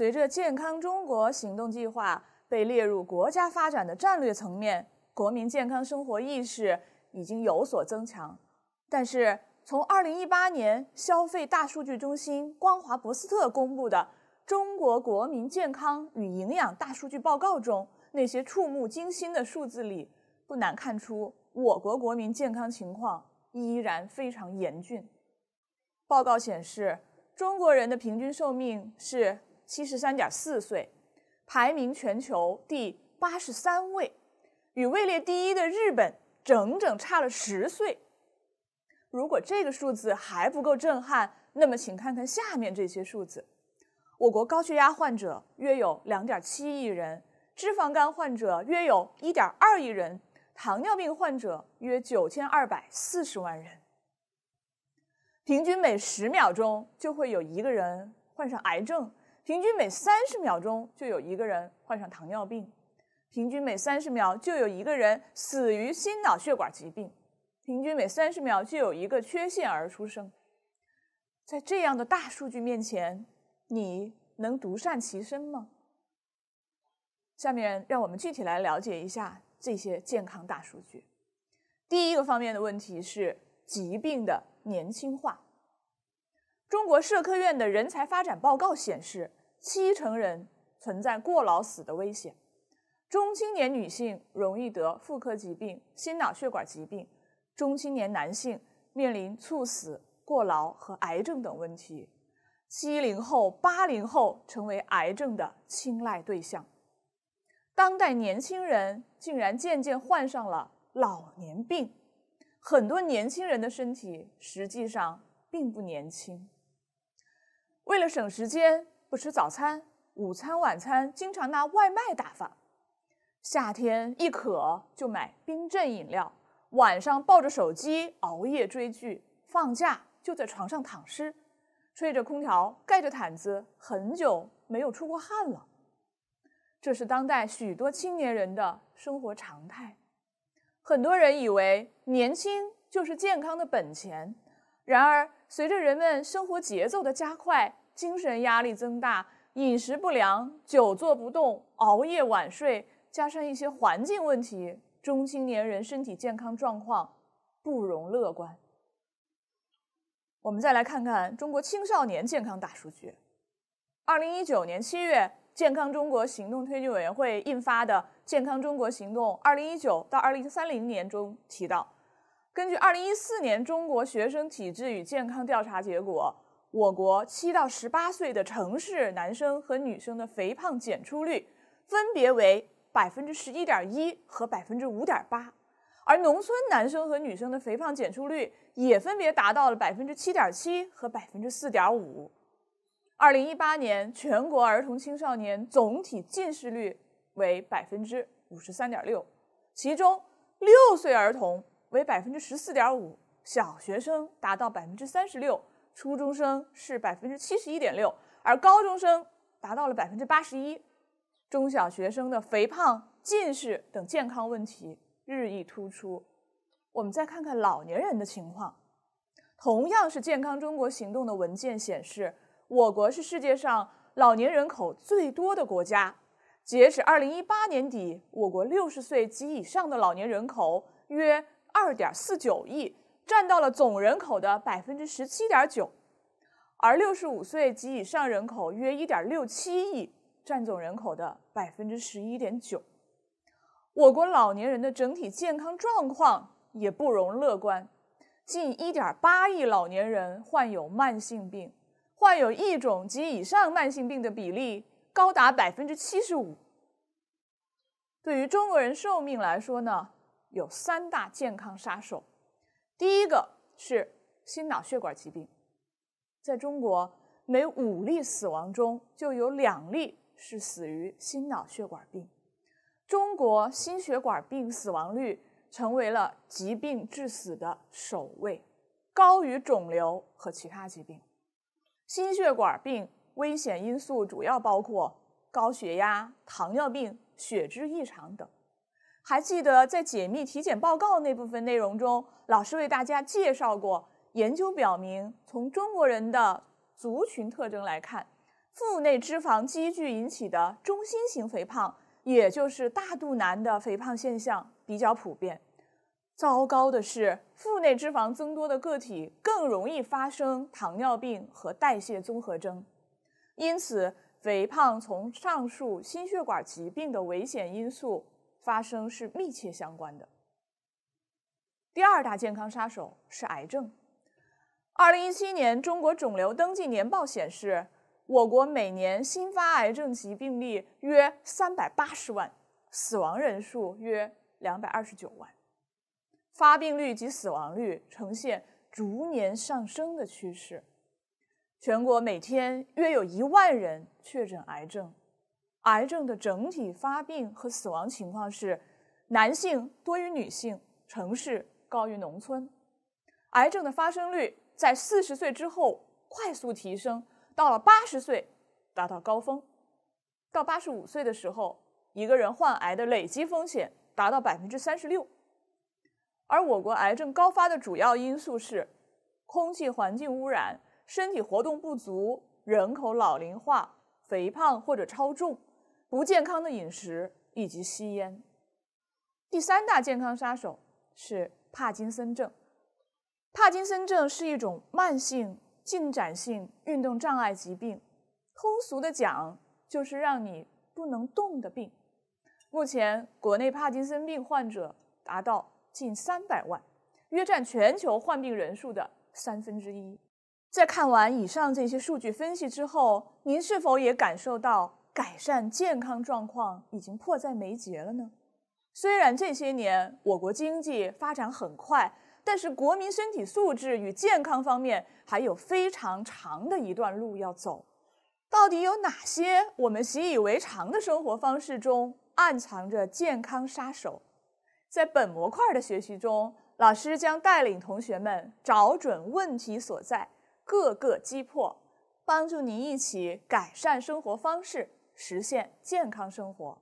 随着健康中国行动计划被列入国家发展的战略层面，国民健康生活意识已经有所增强。但是，从二零一八年消费大数据中心光华博斯特公布的《中国国民健康与营养大数据报告》中，那些触目惊心的数字里，不难看出我国国民健康情况依然非常严峻。报告显示，中国人的平均寿命是。七十三点四岁，排名全球第八十三位，与位列第一的日本整整差了十岁。如果这个数字还不够震撼，那么请看看下面这些数字：我国高血压患者约有两点七亿人，脂肪肝患者约有一点二亿人，糖尿病患者约九千二百四十万人。平均每十秒钟就会有一个人患上癌症。平均每三十秒钟就有一个人患上糖尿病，平均每三十秒就有一个人死于心脑血管疾病，平均每三十秒就有一个缺陷儿出生。在这样的大数据面前，你能独善其身吗？下面让我们具体来了解一下这些健康大数据。第一个方面的问题是疾病的年轻化。中国社科院的人才发展报告显示，七成人存在过劳死的危险。中青年女性容易得妇科疾病、心脑血管疾病；中青年男性面临猝死、过劳和癌症等问题。七零后、八零后成为癌症的青睐对象。当代年轻人竟然渐渐患上了老年病，很多年轻人的身体实际上并不年轻。为了省时间，不吃早餐、午餐、晚餐，经常拿外卖打发。夏天一渴就买冰镇饮料，晚上抱着手机熬夜追剧，放假就在床上躺尸，吹着空调，盖着毯子，很久没有出过汗了。这是当代许多青年人的生活常态。很多人以为年轻就是健康的本钱。然而，随着人们生活节奏的加快，精神压力增大，饮食不良，久坐不动，熬夜晚睡，加上一些环境问题，中青年人身体健康状况不容乐观。我们再来看看中国青少年健康大数据。二零一九年七月，健康中国行动推进委员会印发的《健康中国行动（二零一九到二零三零年）》中提到。根据二零一四年中国学生体质与健康调查结果，我国七到十八岁的城市男生和女生的肥胖检出率分别为百分之十一点一和百分之五点八，而农村男生和女生的肥胖检出率也分别达到了百分之七点七和百分之四点五。二零一八年全国儿童青少年总体近视率为百分之五十三点六，其中六岁儿童。为百分之十四点五，小学生达到百分之三十六，初中生是百分之七十一点六，而高中生达到了百分之八十一。中小学生的肥胖、近视等健康问题日益突出。我们再看看老年人的情况，同样是健康中国行动的文件显示，我国是世界上老年人口最多的国家。截止二零一八年底，我国六十岁及以上的老年人口约。二点四九亿，占到了总人口的百分之十七点九，而六十五岁及以上人口约一点六七亿，占总人口的百分之十一点九。我国老年人的整体健康状况也不容乐观，近一点八亿老年人患有慢性病，患有一种及以上慢性病的比例高达百分之七十五。对于中国人寿命来说呢？有三大健康杀手，第一个是心脑血管疾病，在中国每五例死亡中就有两例是死于心脑血管病。中国心血管病死亡率成为了疾病致死的首位，高于肿瘤和其他疾病。心血管病危险因素主要包括高血压、糖尿病、血脂异常等。还记得在解密体检报告那部分内容中，老师为大家介绍过，研究表明，从中国人的族群特征来看，腹内脂肪积聚引起的中心型肥胖，也就是大肚腩的肥胖现象比较普遍。糟糕的是，腹内脂肪增多的个体更容易发生糖尿病和代谢综合征。因此，肥胖从上述心血管疾病的危险因素。发生是密切相关的。第二大健康杀手是癌症。二零一七年中国肿瘤登记年报显示，我国每年新发癌症疾病例约三百八十万，死亡人数约两百二十九万，发病率及死亡率呈现逐年上升的趋势。全国每天约有一万人确诊癌症。癌症的整体发病和死亡情况是男性多于女性，城市高于农村。癌症的发生率在四十岁之后快速提升，到了八十岁达到高峰。到八十五岁的时候，一个人患癌的累积风险达到百分之三十六。而我国癌症高发的主要因素是空气环境污染、身体活动不足、人口老龄化、肥胖或者超重。不健康的饮食以及吸烟，第三大健康杀手是帕金森症。帕金森症是一种慢性进展性运动障碍疾病，通俗的讲就是让你不能动的病。目前，国内帕金森病患者达到近三百万，约占全球患病人数的三分之一。在看完以上这些数据分析之后，您是否也感受到？改善健康状况已经迫在眉睫了呢。虽然这些年我国经济发展很快，但是国民身体素质与健康方面还有非常长的一段路要走。到底有哪些我们习以为常的生活方式中暗藏着健康杀手？在本模块的学习中，老师将带领同学们找准问题所在，各个击破，帮助您一起改善生活方式。实现健康生活。